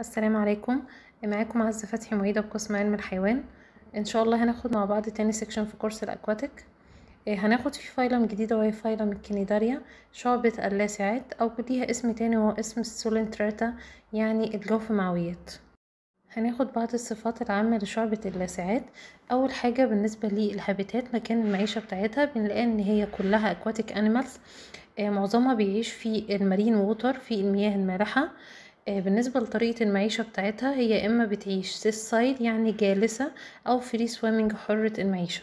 السلام عليكم معاكم عزة فتحي معيدة بقسم علم الحيوان ان شاء الله هناخد مع بعض تاني سيكشن في كورس الاكواتيك آه، هناخد فيه فايلم جديدة وهي فايلم الكنيداريا شعبة اللاسعات او ليها اسم تاني وهو اسم السولنتراتا يعني الجوف معويات هناخد بعض الصفات العامة لشعبة اللاسعات أول حاجة بالنسبة للهابيتات مكان المعيشة بتاعتها بنلاقي إن هي كلها أكواتيك أنيمالز آه، معظمها بيعيش في المارين ووتر في المياه المالحة آه، بالنسبة لطريقة المعيشة بتاعتها هي إما بتعيش سيس سايد يعني جالسة أو فري سويمنج حرة المعيشة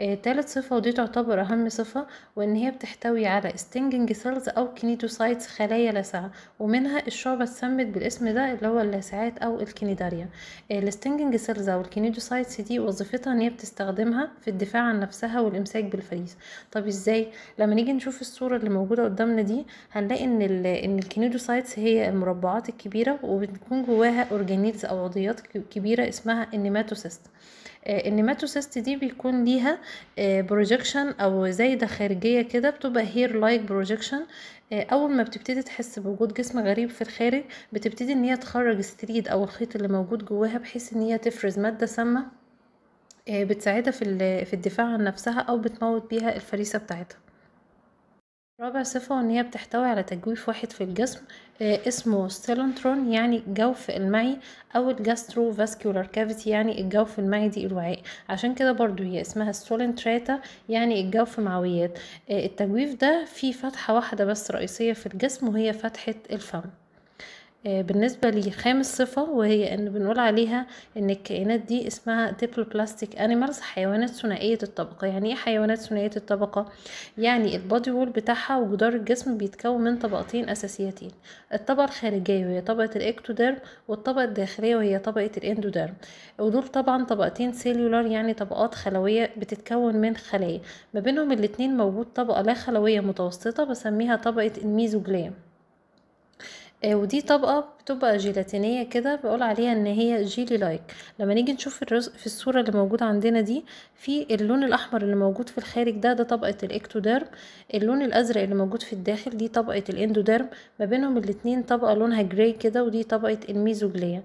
آه تالت صفة ودي تعتبر أهم صفة وإن هي بتحتوي على ستينجنج سيلز أو كنيدوسايتس خلايا لاسعة ومنها الشعبة اتسمت بالاسم ده اللي هو اللاسعات أو الكنيداريا آه سيلز أو الكنيدوسايتس دي وظيفتها إن هي بتستخدمها في الدفاع عن نفسها والإمساك بالفريز طب إزاي لما نيجي نشوف الصورة اللي موجودة قدامنا دي هنلاقي إن ال إن الكنيدوسايتس هي المربعات الكبيرة وبتكون جواها أورجانيلز أو عضيات كبيرة اسمها النيماتوسيست النيماتوسيست آه، دي بيكون ليها بروجكشن آه، او زايده خارجيه كده بتبقى هير لايك بروجكشن اول ما بتبتدي تحس بوجود جسم غريب في الخارج بتبتدي ان هي تخرج ستريد او الخيط اللي موجود جواها بحيث ان هي تفرز ماده سامه آه، بتساعدها في الدفاع عن نفسها او بتموت بيها الفريسه بتاعتها رابع صفة إن هي بتحتوي على تجويف واحد في الجسم آه، اسمه ستيلونترون يعني الجوف المعي أو الجاسترو فاسكولار كافيتي يعني الجوف دي الوعاء عشان كده برضو هي اسمها ستولنتراتا يعني الجوف معويات آه، التجويف ده فيه فتحة واحدة بس رئيسية في الجسم وهي فتحة الفم آه، بالنسبة لخامس صفة وهي ان بنقول عليها ان الكائنات دي اسمها بلاستيك انيمالز حيوانات ثنائية الطبقة يعني ايه حيوانات ثنائية الطبقة يعني البادي وول بتاعها وجدار الجسم بيتكون من طبقتين اساسيتين الطبقة الخارجية وهي طبقة الاكتوديرم والطبقة الداخلية وهي طبقة الاندوديرم ودول طبعا طبقتين سيلولار يعني طبقات خلوية بتتكون من خلايا ما بينهم الاتنين موجود طبقة لا خلوية متوسطة بسميها طبقة الميزوجلام آه، ودي طبقة بتبقى جيلاتينية كده بقول عليها ان هي جيلي لايك لما نيجي نشوف الرز في الصورة اللي موجودة عندنا دي في اللون الاحمر اللي موجود في الخارج ده ده طبقة الاكتوديرم اللون الازرق اللي موجود في الداخل دي طبقة الاندوديرم ما بينهم الاتنين طبقة لونها جراي كده ودي طبقة الميزوجليا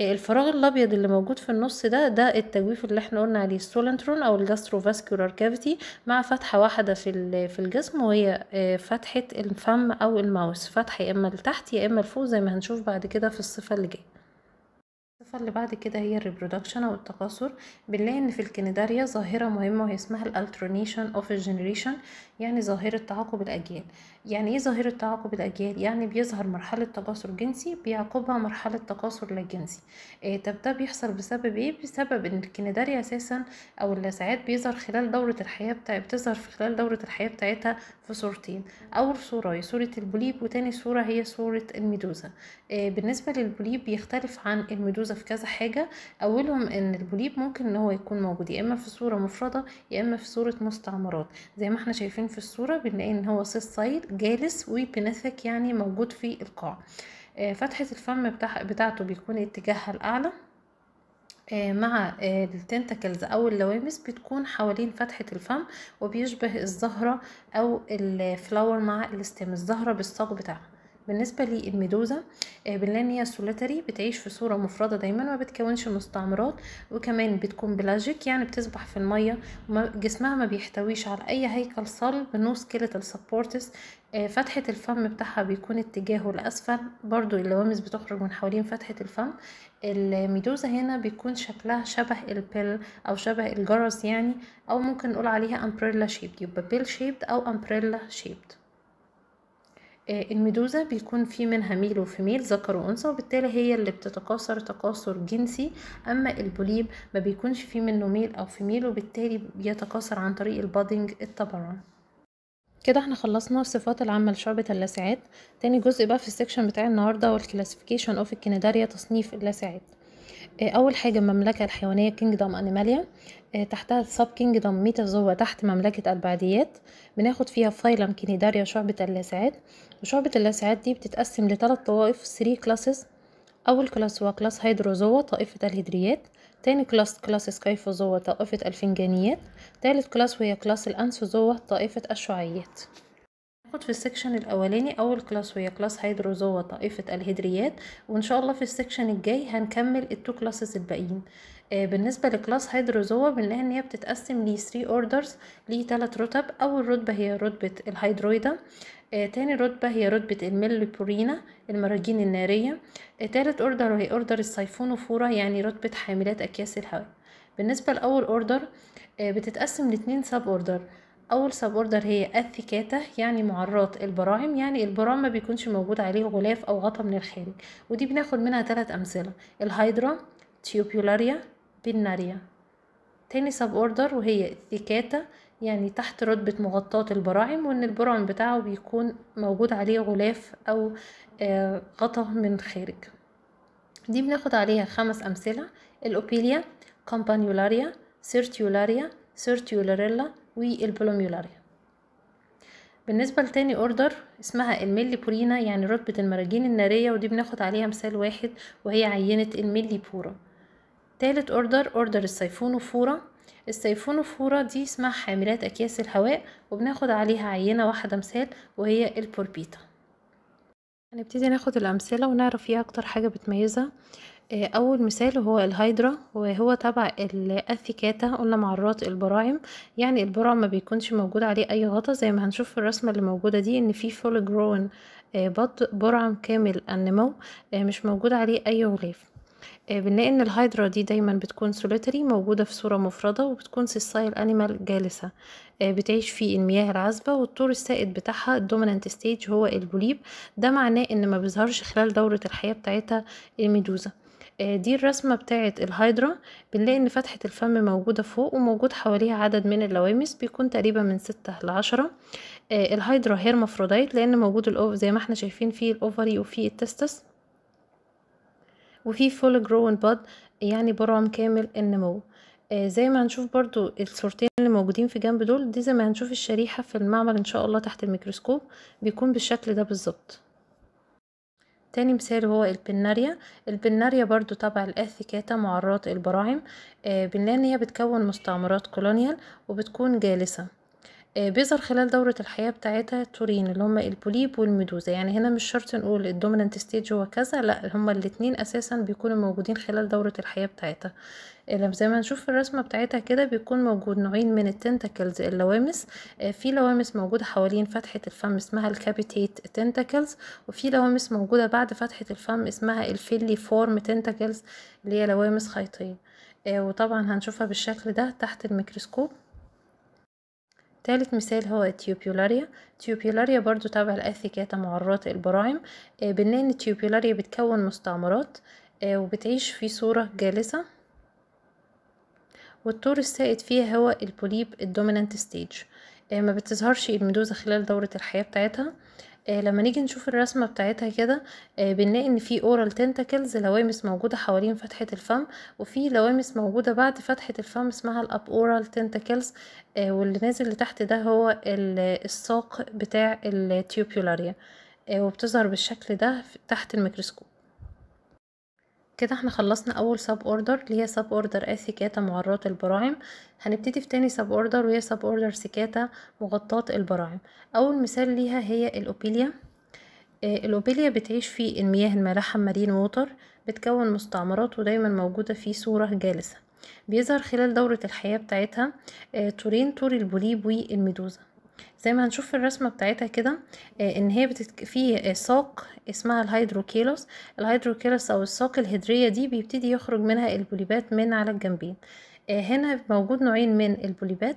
إيه، الفراغ الابيض اللي موجود في النص ده ده التجويف اللي احنا قلنا عليه السولنترون او الجاستروفاسكولار كافيتي مع فتحه واحده في في الجسم وهي آه، فتحه الفم او الماوس فتحه يا اما لتحت يا اما لفوق زي ما هنشوف بعد كده في الصفه اللي جايه اللي بعد كده هي الريبرودكشن أو التكاثر بنلاقي إن في الكنيداريا ظاهرة مهمة وهي اسمها الالترونيشن أوف الجنريشن يعني ظاهرة تعاقب الأجيال يعني إيه ظاهرة تعاقب الأجيال؟ يعني بيظهر مرحلة تكاثر جنسي بيعقبها مرحلة تكاثر لا جنسي إيه طب ده بيحصل بسبب إيه؟ بسبب إن الكنيداريا أساسا أو اللاسعات بيظهر خلال دورة الحياة بتاع بتظهر في خلال دورة الحياة بتاعتها في صورتين أول صورة هي صورة البوليب وتاني صورة هي صورة الميدوزا إيه بالنسبة للبوليب بيختلف عن الميدوزا في في كذا حاجة أولهم إن البوليب ممكن إن هو يكون موجود يا إما في صورة مفردة يا إما في صورة مستعمرات زي ما احنا شايفين في الصورة بنلاقي إن هو سيس سايد جالس وبنثك يعني موجود في القاع آه، فتحة الفم بتاعته بيكون اتجاهها الأعلى آه، مع آه، التنتكلز او اللوامس بتكون حوالين فتحة الفم وبيشبه الزهرة او الفلاور مع الستيم الزهرة بالساق بتاعها بالنسبة للميدوزا آه، بنلاقي ان هي سوليتري بتعيش في صورة مفردة دايما ما بتكونش مستعمرات وكمان بتكون بلاجيك يعني بتسبح في المية جسمها ما بيحتويش على اي هيكل صلب نو سكيلتال سبورتس فتحة الفم بتاعها بيكون اتجاهه لأسفل برضو اللوامس بتخرج من حوالين فتحة الفم الميدوزا هنا بيكون شكلها شبه البيل أو شبه الجرس يعني أو ممكن نقول عليها امبريلا شيبد يبقى بيل شيبد أو امبريلا شيبد آه، الميدوزا بيكون في منها ميل وفيميل ذكر وانثى وبالتالي هي اللي بتتكاثر تكاثر جنسي اما البوليب ما بيكونش في منه ميل او فيميل وبالتالي بيتكاثر عن طريق البادنج التبرع كده احنا خلصنا الصفات العامة لشعبة اللاسعات تاني جزء بقى في السكشن بتاع النهاردة والكلاسيفيكيشن اوف الكنداريا تصنيف اللاسعات آه، اول حاجه المملكه الحيوانيه كينجدوم انيماليا آه، تحتها سب كينجدوم ميتازوا تحت مملكه البعديات بناخد فيها فايلم كينيداريا شعبه اللاسعات وشعبه اللاسعات دي بتتقسم لثلاث طوائف 3 كلاسز اول كلاس هو كلاس هيدروزوا طائفه الهدريات تاني كلاس كلاس سكايفوزوا طائفه الفنجانيات تالت كلاس وهي كلاس الانسوزوا طائفه الشعيات هناخد في السكشن الاولاني اول كلاس وهي كلاس هيدروزوا طائفه الهدريات وان شاء الله في السكشن الجاي هنكمل التو كلاسز الباقيين آه، بالنسبه لكلاس هيدروزوا بنلاقي ان هي بتتقسم ل 3 اوردرز ل 3 رتب اول رتبه هي رتبه الهيدرويدا آه، تاني رتبة هي رتبة الميليبورينا المراجين النارية آه، تالت اوردر وهي اوردر السيفونوفورا يعني رتبة حاملات اكياس الهواء بالنسبة لأول اوردر بتتقسم لاتنين سب اوردر اول سب اوردر هي الثكاته يعني معرات البراعم يعني البراعم ما بيكونش موجود عليه غلاف او غطا من الخارج ودي بناخد منها ثلاث امثله الهايدرا تيوبيولاريا بناريا تاني سب اوردر وهي الثكاته يعني تحت رتبة مغطاة البراعم وإن البراعم بتاعه بيكون موجود عليه غلاف أو آه، غطا من خارج دي بناخد عليها خمس أمثلة الأوبيليا كامبانيولاريا سيرتيولاريا سيرتيولاريلا والبلوميولاريا بالنسبة لتاني اوردر اسمها الميلي بورينا يعني رتبة المراجين النارية ودي بناخد عليها مثال واحد وهي عينة الميلي بورا تالت اوردر اوردر السيفونوفورا السيفونوفورا دي اسمها حاملات اكياس الهواء وبناخد عليها عينة واحدة مثال وهي البوربيتا هنبتدي ناخد الامثلة ونعرف ايه اكتر حاجة بتميزها آه، أول مثال هو الهايدرا وهو تبع الأثيكاتا قلنا معرات البراعم يعني البرع ما بيكونش موجود عليه أي غطا زي ما هنشوف في الرسمة اللي موجودة دي إن في فول جرون آه، برعم كامل النمو آه، مش موجود عليه أي غلاف بنلاقي ان الهايدرا دي دايما بتكون سوليتري موجودة في صورة مفردة وبتكون سيسايل انيمال جالسة بتعيش في المياه العذبة والطور السائد بتاعها الدومينانت ستيج هو البوليب ده معناه ان ما بيظهرش خلال دورة الحياة بتاعتها الميدوزا آه، دي الرسمة بتاعت الهايدرا بنلاقي ان فتحة الفم موجودة فوق وموجود حواليها عدد من اللوامس بيكون تقريبا من ستة لعشرة الهايدرا آه، هيرمافرودايت لان موجود الأوف زي ما احنا شايفين فيه الاوفري وفيه التستس وفي فول جروين باد يعني برعم كامل النمو آه زي ما هنشوف برضو الصورتين اللي موجودين في جنب دول دي زي ما هنشوف الشريحة في المعمل ان شاء الله تحت الميكروسكوب بيكون بالشكل ده بالظبط تاني مثال هو البناريا البناريا برضو تبع الأثيكاتا معرات البراعم آه بنلاقي ان هي بتكون مستعمرات كولونيال وبتكون جالسة آه، بيظهر خلال دورة الحياة بتاعتها تورين اللي هما البوليب والميدوزا يعني هنا مش شرط نقول الدومينانت ستيج هو كذا لا هما الاتنين اساسا بيكونوا موجودين خلال دورة الحياة بتاعتها آه، زي ما هنشوف في الرسمة بتاعتها كده بيكون موجود نوعين من التنتكلز اللوامس آه، في لوامس موجودة حوالين فتحة الفم اسمها الكابيتيت تنتكلز وفي لوامس موجودة بعد فتحة الفم اسمها الفيلي فورم تنتكلز اللي هي لوامس خيطية وطبعا هنشوفها بالشكل ده تحت الميكروسكوب تالت مثال هو التيوبيولاريا التيوبيولاريا برضو تابع الأثيكاتا معرات البراعم آه، بنلاقي ان التيوبيولاريا بتكون مستعمرات آه، وبتعيش في صورة جالسة والطور السائد فيها هو البوليب الدومينانت ستيج آه، ما بتظهرش المدوزة خلال دورة الحياة بتاعتها آه، لما نيجي نشوف الرسمة بتاعتها كده آه، بنلاقي ان في اورال تنتكلز لوامس موجودة حوالين فتحة الفم وفي لوامس موجودة بعد فتحة الفم اسمها الاب اورال تنتكلز واللي نازل لتحت ده هو الساق بتاع التيوبيولاريا يعني، آه، وبتظهر بالشكل ده تحت الميكروسكوب كده احنا خلصنا اول سب اوردر اللي هي سب اوردر ا معرات البراعم هنبتدي في تاني سب اوردر وهي سب اوردر سيكاتا مغطاة البراعم اول مثال ليها هي الاوبيليا آه، الأوبيليا بتعيش في المياه المالحة مارين ووتر بتكون مستعمرات ودايما موجودة في صورة جالسة بيظهر خلال دورة الحياة بتاعتها آه، تورين تور البوليب والميدوزا زي ما هنشوف في الرسمه بتاعتها كده آه، ان هي بتتك... في آه، ساق اسمها الهيدروكيلوس الهيدروكيلوس او الساق الهدريه دي بيبتدي يخرج منها البوليبات من على الجنبين آه، هنا موجود نوعين من البوليبات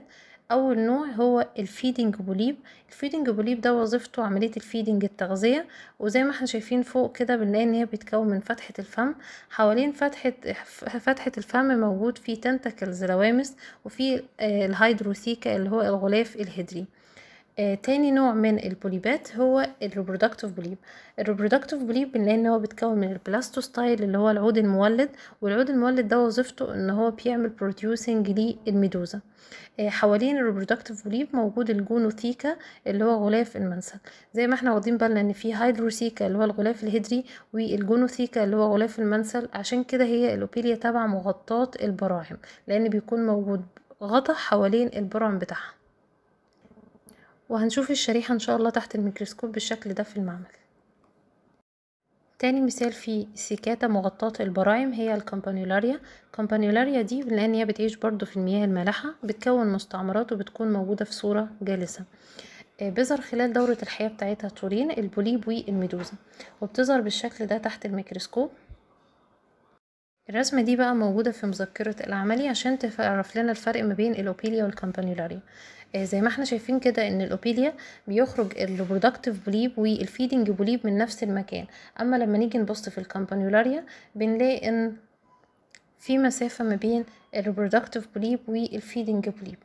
اول نوع هو الفيدنج بوليب الفيدنج بوليب ده وظيفته عمليه الفيدنج التغذيه وزي ما احنا شايفين فوق كده بنلاقي ان هي بيتكون من فتحه الفم حوالين فتحه فتحه الفم موجود في تنتكلز لوامس وفي الهيدروثيكا اللي هو الغلاف الهدري آه، تاني نوع من البوليبات هو الريبرودكتيف بوليب الريبرودكتيف بوليب بنلاقي ان هو بيتكون من البلاستوستايل اللي هو العود المولد والعود المولد ده وظيفته ان هو بيعمل بروديوسنج للميدوزا آه، حوالين الريبرودكتيف بوليب موجود الجونوثيكا اللي هو غلاف المنسل زي ما احنا واخدين بالنا ان في هيدروثيكا اللي هو الغلاف الهدري والجونوثيكا اللي هو غلاف المنسل عشان كده هي الاوبيليا تبع مغطاة البراعم لان بيكون موجود غطا حوالين البراعم بتاعها وهنشوف الشريحة إن شاء الله تحت الميكروسكوب بالشكل ده في المعمل تاني مثال في سيكاتا مغطاة البرايم هي الكامبانيولاريا الكامبانيولاريا دي لأن هي بتعيش برضو في المياه المالحة بتكون مستعمرات وبتكون موجودة في صورة جالسة آه، بيظهر خلال دورة الحياة بتاعتها تورين البوليب والميدوزا وبتظهر بالشكل ده تحت الميكروسكوب الرسمة دي بقى موجودة في مذكرة العملي عشان تعرف لنا الفرق ما بين الأوبيليا والكامبانيولاريا آه، زي ما احنا شايفين كده ان الأوبيليا بيخرج البرودكتيف بوليب والفيدنج بوليب من نفس المكان اما لما نيجي نبص في الكامبانيولاريا بنلاقي ان في مسافة ما بين الريبرودكتيف بوليب والفيدنج بوليب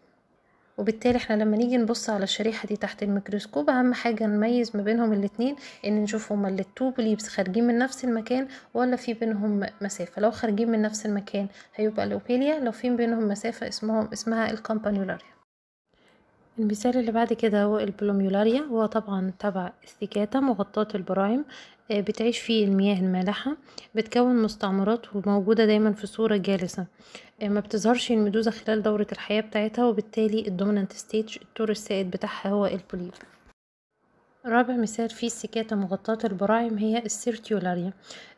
وبالتالي احنا لما نيجي نبص على الشريحة دي تحت الميكروسكوب اهم حاجة نميز ما بينهم الاتنين ان نشوف هما التو بليبس خارجين من نفس المكان ولا في بينهم مسافة لو خارجين من نفس المكان هيبقى الاوبيليا لو في بينهم مسافة اسمهم اسمها الكامبانيولاريا المثال اللي بعد كده هو البلوميولاريا هو طبعا تبع السيكاتا مغطاة البراعم آه، بتعيش في المياه المالحة بتكون مستعمرات وموجودة دايما في صورة جالسة آه، ما بتظهرش الميدوزة خلال دورة الحياة بتاعتها وبالتالي الدومينانت ستيج الطور السائد بتاعها هو البوليب رابع مثال في السكاتة مغطاة البراعم هي السيرتيولاريا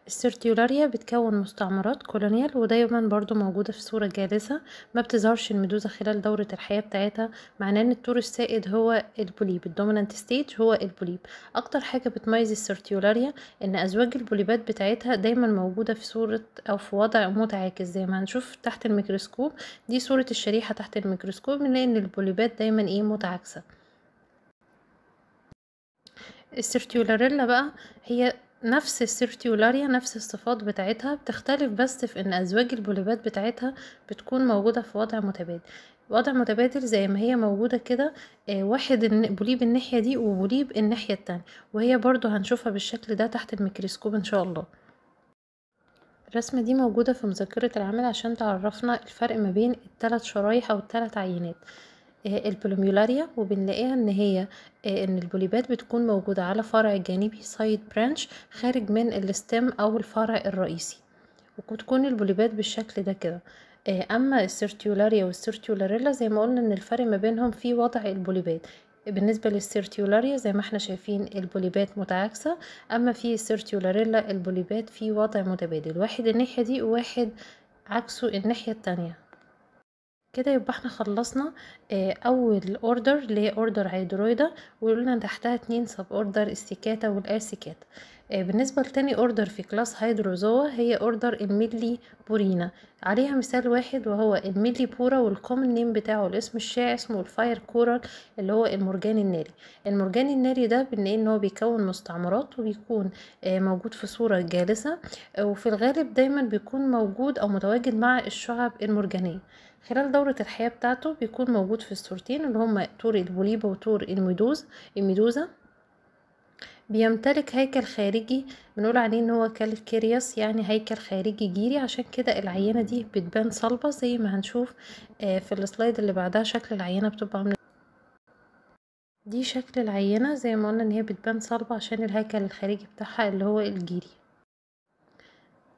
السيرتيولاريا بتكون مستعمرات كولونيال ودايما برضو موجودة في صورة جالسة ما بتظهرش الميدوزة خلال دورة الحياة بتاعتها معناه ان الطور السائد هو البوليب الدومينانت ستيج هو البوليب اكتر حاجة بتميز السيرتيولاريا ان ازواج البوليبات بتاعتها دايما موجودة في صورة او في وضع متعاكس زي ما هنشوف تحت الميكروسكوب دي صورة الشريحة تحت الميكروسكوب بنلاقي ان البوليبات دايما ايه متعاكسة السيرتيولاريلا بقى هي نفس السيرتيولاريا نفس الصفات بتاعتها بتختلف بس في ان ازواج البوليبات بتاعتها بتكون موجودة في وضع متبادل وضع متبادل زي ما هي موجودة كده آه، واحد بوليب الناحية دي وبوليب الناحية التانية وهي برضو هنشوفها بالشكل ده تحت الميكروسكوب ان شاء الله الرسمة دي موجودة في مذكرة العمل عشان تعرفنا الفرق ما بين التلات شرايح او التلات عينات آه، البوليميولاريا وبنلاقيها ان هي آه، ان البوليبات بتكون موجودة على فرع جانبي سايد برانش خارج من الاستم او الفرع الرئيسي وبتكون البوليبات بالشكل ده كده آه، اما السيرتيولاريا والسيرتيولاريلا زي ما قلنا ان الفرق ما بينهم في وضع البوليبات بالنسبة للسيرتيولاريا زي ما احنا شايفين البوليبات متعاكسة اما في السيرتيولاريلا البوليبات في وضع متبادل واحد الناحية دي وواحد عكسه الناحية التانية كده يبقى احنا خلصنا اه اول اوردر اللي هي اوردر هيدرويدا وقلنا تحتها اتنين سب اوردر السيكاتا والارسيكاتا اه بالنسبه لتاني اوردر في كلاس هيدروزوا هي اوردر الميلي بورينا عليها مثال واحد وهو الميلي بورا والكومن نيم بتاعه الاسم الشائع اسمه الفاير كورال اللي هو المرجان الناري المرجان الناري ده بنلاقي ان هو بيكون مستعمرات وبيكون اه موجود في صوره جالسه وفي الغالب دايما بيكون موجود او متواجد مع الشعب المرجانيه خلال دورة الحياة بتاعته بيكون موجود في الصورتين اللي هما طور البوليبا وطور الميدوز الميدوزة بيمتلك هيكل خارجي بنقول عليه ان هو كالكيرياس يعني هيكل خارجي جيري عشان كده العينة دي بتبان صلبة زي ما هنشوف آه، في السلايد اللي بعدها شكل العينة بتبقى عاملة دي شكل العينة زي ما قلنا ان هي بتبان صلبة عشان الهيكل الخارجي بتاعها اللي هو الجيري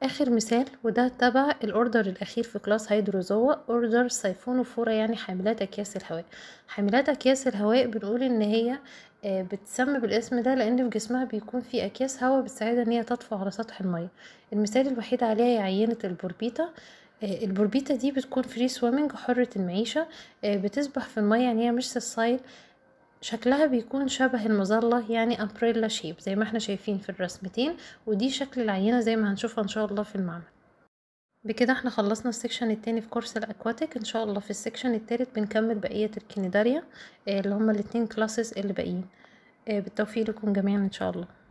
اخر مثال وده تبع الاوردر الاخير في كلاس هيدروزوا اوردر سيفونوفورا يعني حاملات اكياس الهواء حاملات اكياس الهواء بنقول ان هي آه، بتسمى بالاسم ده لان في جسمها بيكون في اكياس هواء بتساعدها ان هي تطفو على سطح الميه المثال الوحيد عليها هي عينه البوربيتا آه، البوربيتا دي بتكون فري سويمنج حرة المعيشة آه، بتسبح في المية يعني هي مش سايل شكلها بيكون شبه المظلة يعني امبريلا شيب زي ما احنا شايفين في الرسمتين ودي شكل العينة زي ما هنشوفها ان شاء الله في المعمل بكده احنا خلصنا السكشن التاني في كورس الاكواتيك ان شاء الله في السكشن التالت بنكمل بقية الكنيداريا آه، اللي هما الاتنين كلاسز اللي باقيين آه، بالتوفيق لكم جميعا ان شاء الله